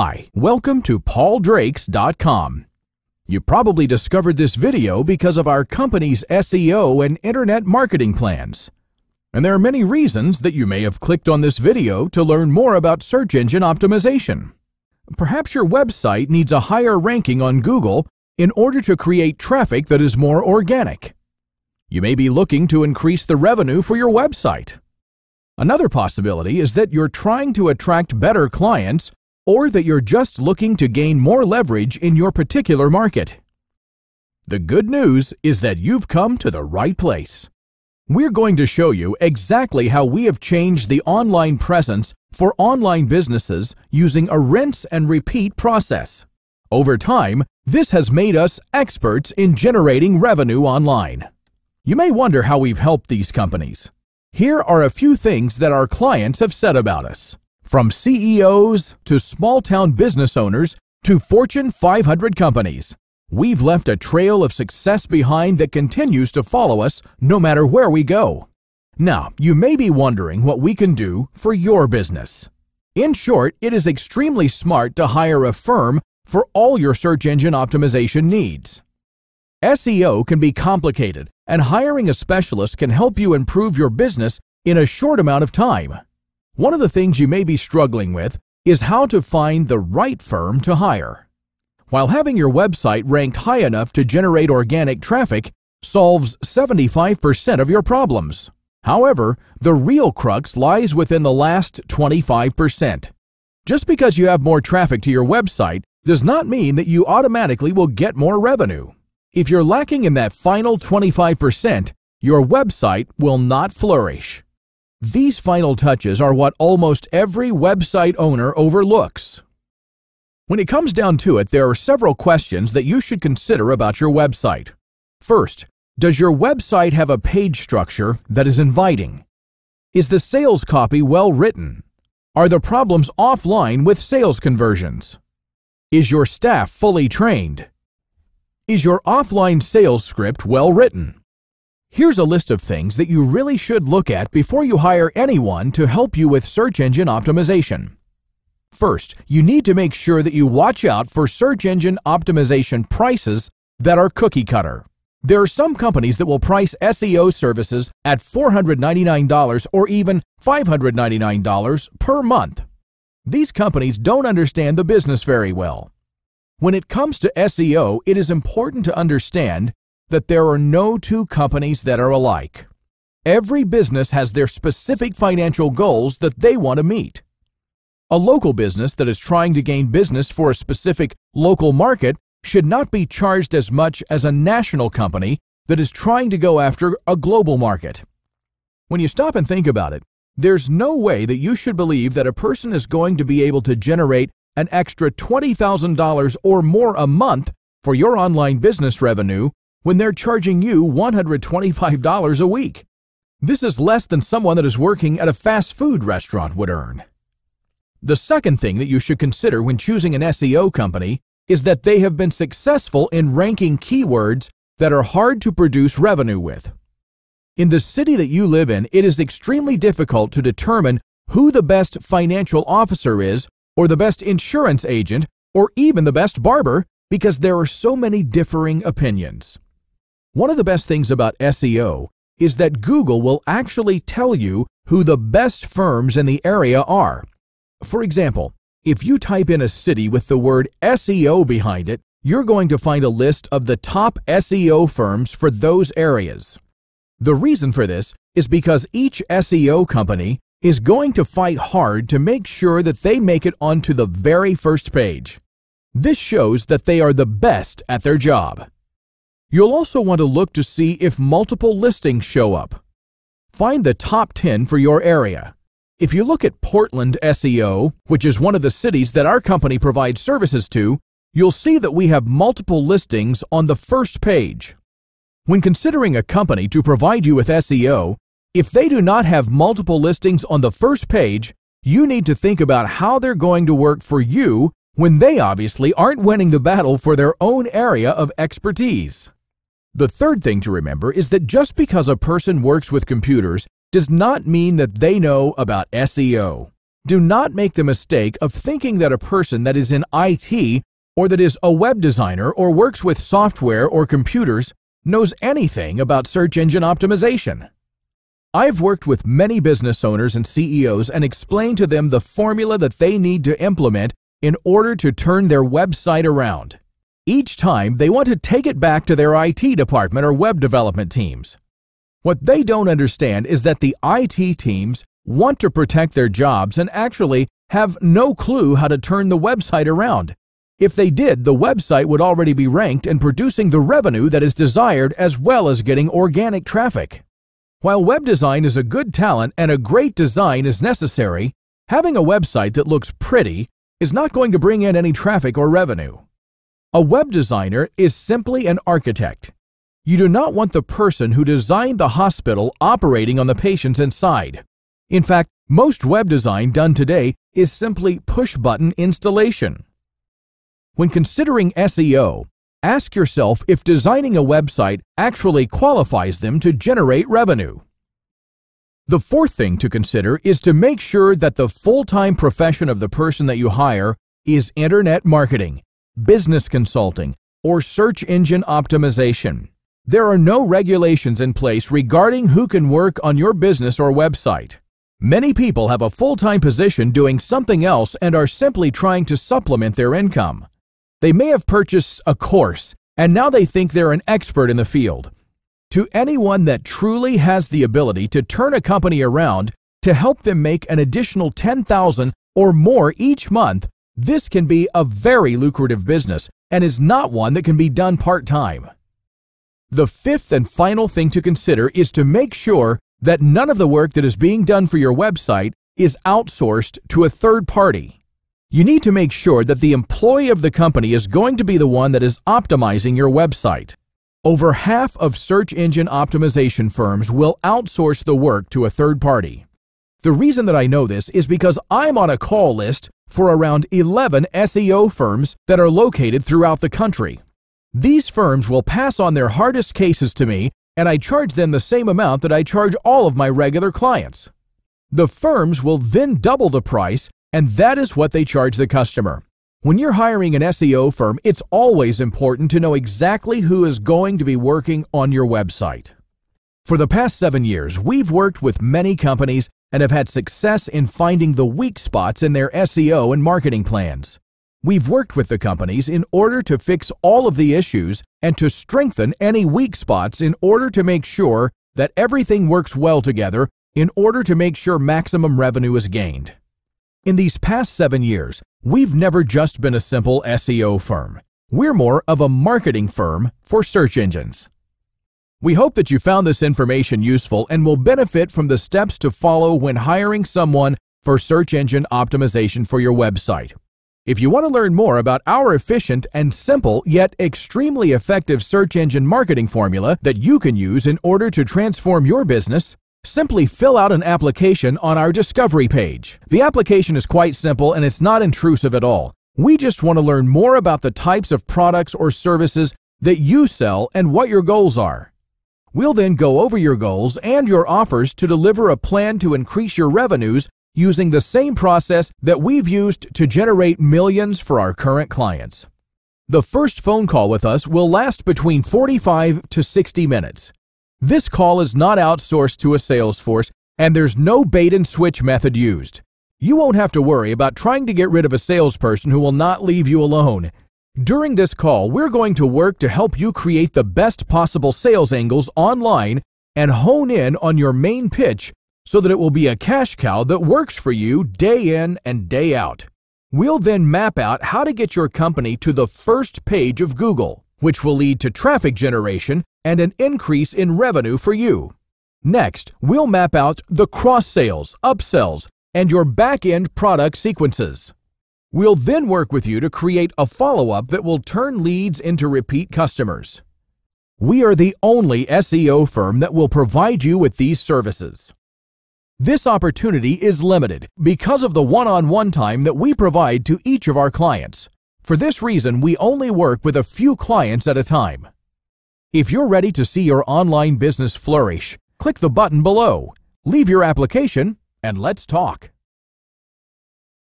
Hi, welcome to pauldrakes.com. You probably discovered this video because of our company's SEO and internet marketing plans. And there are many reasons that you may have clicked on this video to learn more about search engine optimization. Perhaps your website needs a higher ranking on Google in order to create traffic that is more organic. You may be looking to increase the revenue for your website. Another possibility is that you're trying to attract better clients or that you're just looking to gain more leverage in your particular market. The good news is that you've come to the right place. We're going to show you exactly how we have changed the online presence for online businesses using a rinse and repeat process. Over time, this has made us experts in generating revenue online. You may wonder how we've helped these companies. Here are a few things that our clients have said about us. From CEOs to small town business owners to Fortune 500 companies, we've left a trail of success behind that continues to follow us no matter where we go. Now, you may be wondering what we can do for your business. In short, it is extremely smart to hire a firm for all your search engine optimization needs. SEO can be complicated, and hiring a specialist can help you improve your business in a short amount of time. One of the things you may be struggling with is how to find the right firm to hire. While having your website ranked high enough to generate organic traffic solves 75% of your problems. However, the real crux lies within the last 25%. Just because you have more traffic to your website does not mean that you automatically will get more revenue. If you're lacking in that final 25%, your website will not flourish. These final touches are what almost every website owner overlooks. When it comes down to it, there are several questions that you should consider about your website. First, does your website have a page structure that is inviting? Is the sales copy well written? Are the problems offline with sales conversions? Is your staff fully trained? Is your offline sales script well written? Here's a list of things that you really should look at before you hire anyone to help you with search engine optimization. First, you need to make sure that you watch out for search engine optimization prices that are cookie cutter. There are some companies that will price SEO services at $499 or even $599 per month. These companies don't understand the business very well. When it comes to SEO, it is important to understand that there are no two companies that are alike. Every business has their specific financial goals that they want to meet. A local business that is trying to gain business for a specific local market should not be charged as much as a national company that is trying to go after a global market. When you stop and think about it, there's no way that you should believe that a person is going to be able to generate an extra $20,000 or more a month for your online business revenue when they're charging you $125 a week. This is less than someone that is working at a fast food restaurant would earn. The second thing that you should consider when choosing an SEO company is that they have been successful in ranking keywords that are hard to produce revenue with. In the city that you live in, it is extremely difficult to determine who the best financial officer is, or the best insurance agent, or even the best barber, because there are so many differing opinions. One of the best things about SEO is that Google will actually tell you who the best firms in the area are. For example, if you type in a city with the word SEO behind it, you're going to find a list of the top SEO firms for those areas. The reason for this is because each SEO company is going to fight hard to make sure that they make it onto the very first page. This shows that they are the best at their job. You'll also want to look to see if multiple listings show up. Find the top 10 for your area. If you look at Portland SEO, which is one of the cities that our company provides services to, you'll see that we have multiple listings on the first page. When considering a company to provide you with SEO, if they do not have multiple listings on the first page, you need to think about how they're going to work for you when they obviously aren't winning the battle for their own area of expertise. The third thing to remember is that just because a person works with computers does not mean that they know about SEO. Do not make the mistake of thinking that a person that is in IT or that is a web designer or works with software or computers knows anything about search engine optimization. I've worked with many business owners and CEOs and explained to them the formula that they need to implement in order to turn their website around. Each time, they want to take it back to their IT department or web development teams. What they don't understand is that the IT teams want to protect their jobs and actually have no clue how to turn the website around. If they did, the website would already be ranked and producing the revenue that is desired as well as getting organic traffic. While web design is a good talent and a great design is necessary, having a website that looks pretty is not going to bring in any traffic or revenue. A web designer is simply an architect. You do not want the person who designed the hospital operating on the patients inside. In fact, most web design done today is simply push-button installation. When considering SEO, ask yourself if designing a website actually qualifies them to generate revenue. The fourth thing to consider is to make sure that the full-time profession of the person that you hire is internet marketing business consulting, or search engine optimization. There are no regulations in place regarding who can work on your business or website. Many people have a full-time position doing something else and are simply trying to supplement their income. They may have purchased a course, and now they think they're an expert in the field. To anyone that truly has the ability to turn a company around to help them make an additional 10000 or more each month this can be a very lucrative business and is not one that can be done part-time. The fifth and final thing to consider is to make sure that none of the work that is being done for your website is outsourced to a third party. You need to make sure that the employee of the company is going to be the one that is optimizing your website. Over half of search engine optimization firms will outsource the work to a third party. The reason that I know this is because I'm on a call list for around 11 SEO firms that are located throughout the country. These firms will pass on their hardest cases to me, and I charge them the same amount that I charge all of my regular clients. The firms will then double the price, and that is what they charge the customer. When you're hiring an SEO firm, it's always important to know exactly who is going to be working on your website. For the past seven years, we've worked with many companies and have had success in finding the weak spots in their SEO and marketing plans. We've worked with the companies in order to fix all of the issues and to strengthen any weak spots in order to make sure that everything works well together in order to make sure maximum revenue is gained. In these past seven years, we've never just been a simple SEO firm. We're more of a marketing firm for search engines. We hope that you found this information useful and will benefit from the steps to follow when hiring someone for search engine optimization for your website. If you want to learn more about our efficient and simple yet extremely effective search engine marketing formula that you can use in order to transform your business, simply fill out an application on our discovery page. The application is quite simple and it's not intrusive at all. We just want to learn more about the types of products or services that you sell and what your goals are. We'll then go over your goals and your offers to deliver a plan to increase your revenues using the same process that we've used to generate millions for our current clients. The first phone call with us will last between 45 to 60 minutes. This call is not outsourced to a sales force and there's no bait and switch method used. You won't have to worry about trying to get rid of a salesperson who will not leave you alone. During this call, we're going to work to help you create the best possible sales angles online and hone in on your main pitch so that it will be a cash cow that works for you day in and day out. We'll then map out how to get your company to the first page of Google, which will lead to traffic generation and an increase in revenue for you. Next, we'll map out the cross sales, upsells, and your back end product sequences. We'll then work with you to create a follow-up that will turn leads into repeat customers. We are the only SEO firm that will provide you with these services. This opportunity is limited because of the one-on-one time that we provide to each of our clients. For this reason, we only work with a few clients at a time. If you're ready to see your online business flourish, click the button below, leave your application, and let's talk.